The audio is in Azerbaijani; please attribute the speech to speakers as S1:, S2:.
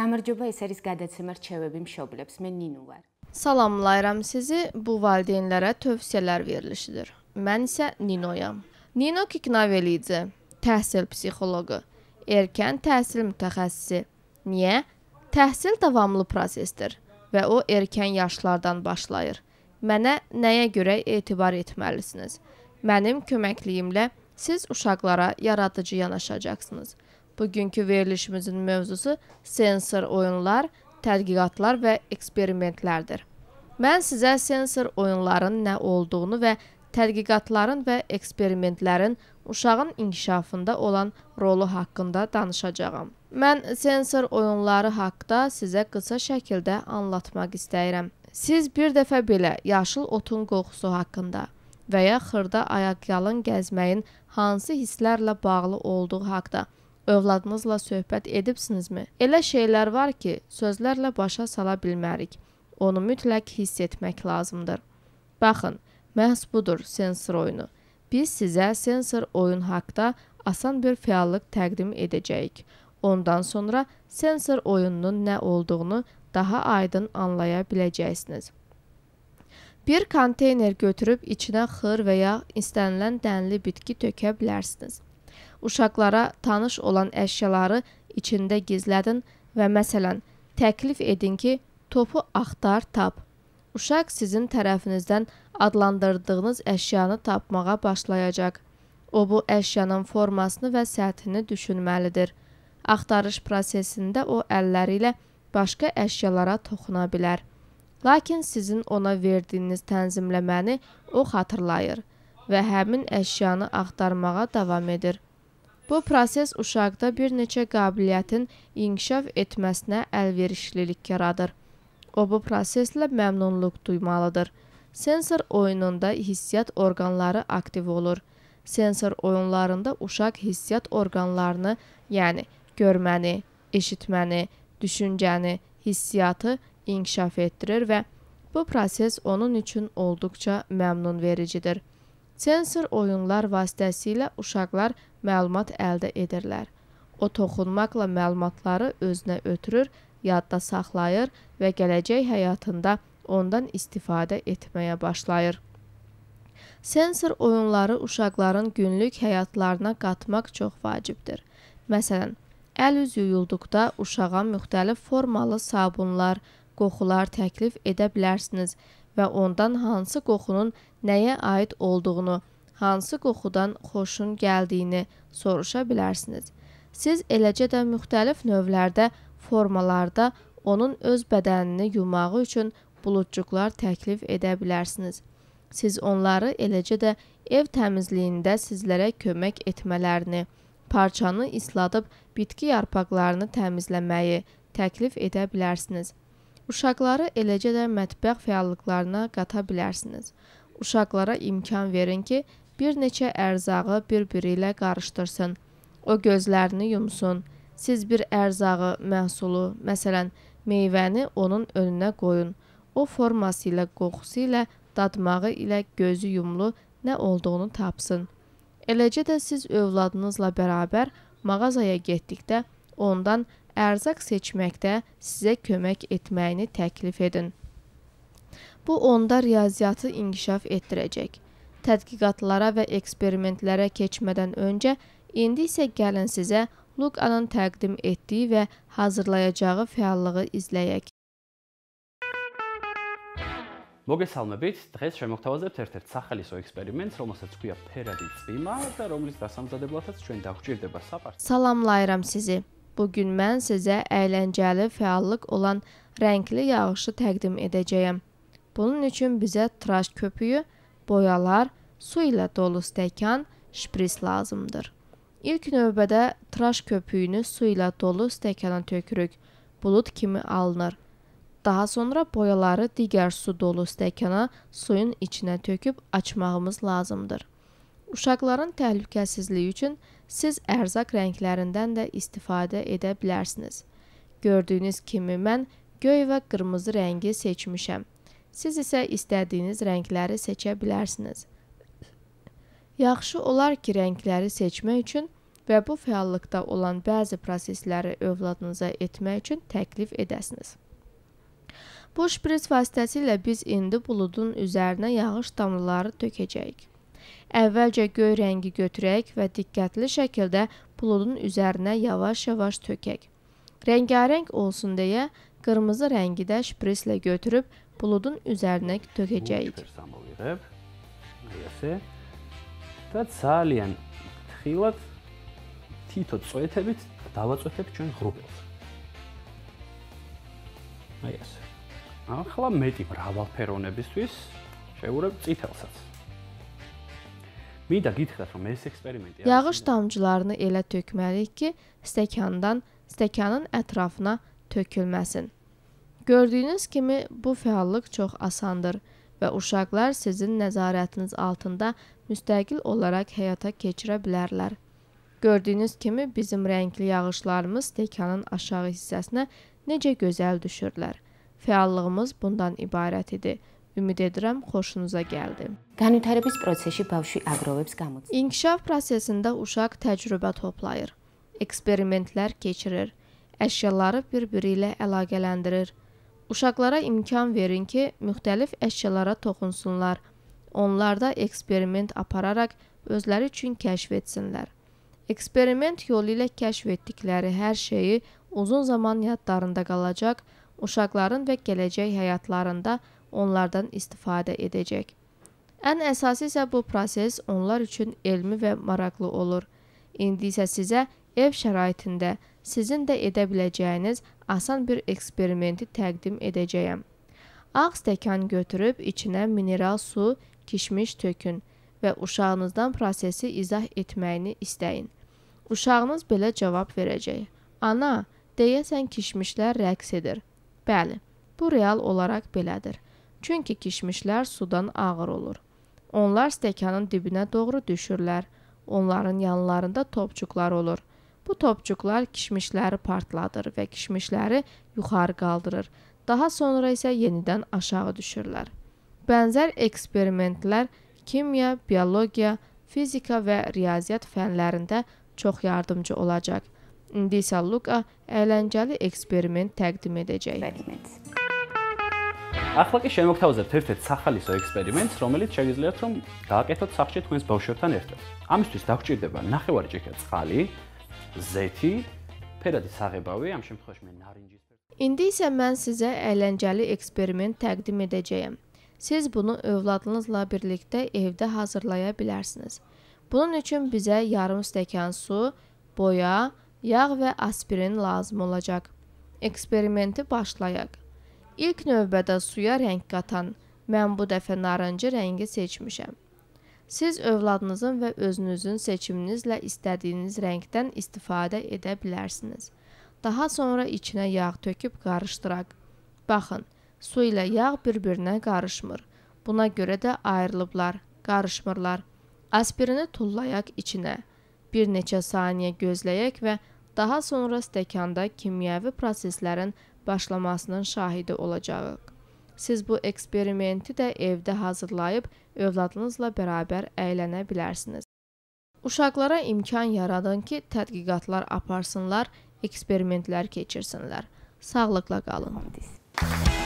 S1: გამარჯობა, ეს არის გადაცემა რჩევები მშობლებს. მე ნინო ვარ. Salamlayıram sizi. Bu valideynlərə tövsiyələr verilişidir. Mən isə Ninoyam. Nino Kiknavelidze, təhsil psixoloqu, erkən təhsil mütəxəssisi. Niyə? Təhsil davamlı prosesdir və o erkən yaşlardan başlayır. Mənə nəyə görə etibar etməlisiniz? Mənim köməkliyimlə siz uşaqlara yaradıcı yanaşacaqsınız. Bugünkü verilişimizin mövzusu sensor oyunlar, tədqiqatlar və eksperimentlərdir. Mən sizə sensor oyunların nə olduğunu və tədqiqatların və eksperimentlərin uşağın inkişafında olan rolu haqqında danışacağam. Mən sensor oyunları haqqda sizə qısa şəkildə anlatmaq istəyirəm. Siz bir dəfə belə yaşıl otun qoxusu haqqında və ya xırda ayaqyalın gəzməyin hansı hisslərlə bağlı olduğu haqqında Övladınızla söhbət edibsinizmi? Elə şeylər var ki, sözlərlə başa sala bilmərik. Onu mütləq hiss etmək lazımdır. Baxın, məhz budur sensor oyunu. Biz sizə sensor oyun haqqında asan bir fəallıq təqdim edəcəyik. Ondan sonra sensor oyununun nə olduğunu daha aydın anlaya biləcəksiniz. Bir konteyner götürüb içinə xır və ya istənilən dənli bitki tökə bilərsiniz. Uşaqlara tanış olan əşyaları içində gizlədin və məsələn, təklif edin ki, topu axtar, tap. Uşaq sizin tərəfinizdən adlandırdığınız əşyanı tapmağa başlayacaq. O bu əşyanın formasını və səthini düşünməlidir. Axtarış prosesində o əlləri ilə başqa əşyalara toxuna bilər. Lakin sizin ona verdiyiniz tənzimləməni o xatırlayır və həmin əşyanı axtarmağa davam edir. Bu proses uşaqda bir neçə qabiliyyətin inkişaf etməsinə əlverişlilik yaradır. O bu proseslə məmnunluq duymalıdır. Sensor oyununda hissiyyat orqanları aktiv olur. Sensor oyunlarında uşaq hissiyyat orqanlarını, yəni görməni, eşitməni, düşüncəni, hissiyatı inkişaf etdirir və bu proses onun üçün olduqca məmnun vericidir. Sensor oyunlar vasitəsilə uşaqlar məlumat əldə edirlər. O toxunmaqla məlumatları özünə ötürür, yadda saxlayır və gələcək həyatında ondan istifadə etməyə başlayır. Sensor oyunları uşaqların günlük həyatlarına qatmaq çox vacibdir. Məsələn, əl üz yuyulduqda uşağa müxtəlif formalı sabunlar, qoxular təklif edə bilərsiniz və ondan hansı qoxunun nəyə aid olduğunu, hansı qoxudan xoşun gəldiyini soruşa bilərsiniz. Siz eləcə də müxtəlif növlərdə formalarda onun öz bədənini yumağı üçün buludcuqlar təklif edə bilərsiniz. Siz onları eləcə də ev təmizliyində sizlərə kömək etmələrini, parçanı isladıb bitki yarpaqlarını təmizləməyi təklif edə bilərsiniz. Uşaqları eləcə də mətbəx fəallıqlarına qata bilərsiniz. Uşaqlara imkan verin ki, bir neçə ərzağı bir-biri ilə qarışdırsın. O gözlərini yumsun. Siz bir ərzağı, məhsulu, məsələn, meyvəni onun önünə qoyun. O forması ilə, qoxusu ilə, dadmağı ilə gözü yumlu nə olduğunu tapsın. Eləcə də siz övladınızla bərabər mağazaya getdikdə ondan ərzaq seçməkdə sizə kömək etməyini təklif edin. Bu onda riyaziyyatı inkişaf etdirəcək. Tədqiqatlara və eksperimentlərə keçmədən öncə indi isə gəlin sizə Lukanın təqdim etdiyi və hazırlayacağı fəallığı izləyək. მოგესალმებით. დღეს შემოგთავაზებთ ერთ-ერთ სახალისო ექსპერიმენტს, რომელსაც ჰქვია ფერადი წვიმა და რომლის დასამზადებლასაც ჩვენ დაგვჭირდება საპარცხი. სალამლაირამ sizi. Bu gün mən sizə əyləncəli fəallıq olan rəngli yağışı təqdim edəcəyəm. Bunun üçün bizə tıraş köpüyü, boyalar, su ilə dolu stəkan, şpris lazımdır. İlk növbədə tıraş köpüyünü su ilə dolu stəkana tökürük. Bulud kimi alınır. Daha sonra boyaları digər su dolu stəkana suyun içinə töküb açmağımız lazımdır. Uşaqların təhlükəsizliyi üçün Siz ərzaq rənglərindən də istifadə edə bilərsiniz. Gördüyünüz kimi mən göy və qırmızı rəngi seçmişəm. Siz isə istədiyiniz rəngləri seçə bilərsiniz. Yaxşı olar ki, rəngləri seçmək üçün və bu fəallıqda olan bəzi prosesləri övladınıza etmək üçün təklif edəsiniz. Bu şpris vasitəsilə biz indi buludun üzərinə yağış damlaları tökəcəyik. Əvvəlcə göy rəngi götürək və diqqətli şəkildə buludun üzərinə yavaş-yavaş tökək. Rəngarəng olsun deyə qırmızı rəngi də şprislə götürüb buludun üzərinə tökəcəyik. და ძალიან თხილად თითო წვეთებით დავაწვეთებ ჩვენ ღრუბელს. აი ეს. ახლა მეტი მრავალფეროვნებისთვის შევურებ წითელსაც. Մի dəqiq dəfə mən eksperiment edirəm. Yağış damcılarını elə tökməliyik ki, stəkandan stəkanın ətrafına tökülməsin. Gördüyünüz kimi bu fəallıq çox asandır və uşaqlar sizin nəzarətiniz altında müstəqil olaraq həyata keçirə bilərlər. Gördüyünüz kimi bizim rəngli yağışlarımız stəkanın aşağı hissəsinə necə gözəl düşürlər. Fəallığımız bundan ibarət idi. Ümid edirəm xoşunuza gəldi. Qanuntarbiz prosesi bavşı aqrovebs gamıts. İnkişaf prosesində uşaq təcrübə toplayır, eksperimentlər keçirir, əşyaları bir-biri ilə əlaqələndirir. Uşaqlara imkan verin ki, müxtəlif əşyalara toxunsunlar. Onlar da eksperiment apararaq özləri üçün kəşf etsinlər. Eksperiment yolu ilə kəşf etdikləri hər şeyi uzun zaman yadlarında qalacaq, uşaqların və gələcək həyatlarında onlardan istifadə edəcək. Ən əsası isə bu proses onlar üçün elmi və maraqlı olur. İndi isə sizə ev şəraitində sizin də edə biləcəyiniz asan bir eksperimenti təqdim edəcəyəm. Ağ stəkan götürüb içinə mineral su, kişmiş tökün və uşağınızdan prosesi izah etməyini istəyin. Uşağınız belə cavab verəcək. Ana, deyəsən kişmişlər rəqs edir. Bəli, bu real olaraq belədir. Çünki kişmişlər sudan ağır olur. Onlar stəkanın dibinə doğru düşürlər. Onların yanlarında topçuqlar olur. Bu topçuqlar kişmişləri partladır və kişmişləri yuxarı qaldırır. Daha sonra isə yenidən aşağı düşürlər. Bənzər eksperimentlər kimya, biologiya, fizika və riyaziyyat fənlərində çox yardımcı olacaq. İndi isə Luka əyləncəli eksperiment təqdim edəcək. Eksperiment ახლა კი შემოგთავაზებთ ერთ-ერთ სახალისო ექსპერიმენტს, რომელიც შეგიძლიათ რომ გააკეთოთ სახლში თქვენს ბავშვებთან ერთად. ამისთვის დაგჭირდება ნახევარი ჭიქა წყალი, ზეთი, ფერადი საღებავი, ამ შემთხვევაში მე ნარინჯის İndiysə mən sizə əyləncəli eksperiment təqdim edəcəyəm. Siz bunu övladınızla birlikdə evdə hazırlaya bilərsiniz. Bunun üçün bizə yarım stəkan su, boya, yağ və aspirin lazım olacaq. Eksperimenti başlayaq. İlk növbədə suya rəng qatan, mən bu dəfə narıncı rəngi seçmişəm. Siz övladınızın və özünüzün seçiminizlə istədiyiniz rəngdən istifadə edə bilərsiniz. Daha sonra içinə yağ töküb qarışdıraq. Baxın, su ilə yağ bir-birinə qarışmır. Buna görə də ayrılıblar, qarışmırlar. Aspirini tullayaq içinə. Bir neçə saniyə gözləyək və daha sonra stəkanda kimyəvi proseslərin başlamasının şahidi olacağıq. Siz bu eksperimenti də evdə hazırlayıb övladınızla bərabər əylənə bilərsiniz. Uşaqlara imkan yaradın ki, tədqiqatlar aparsınlar, eksperimentlər keçirsinlər. Sağlıqla qalın. Mühendis.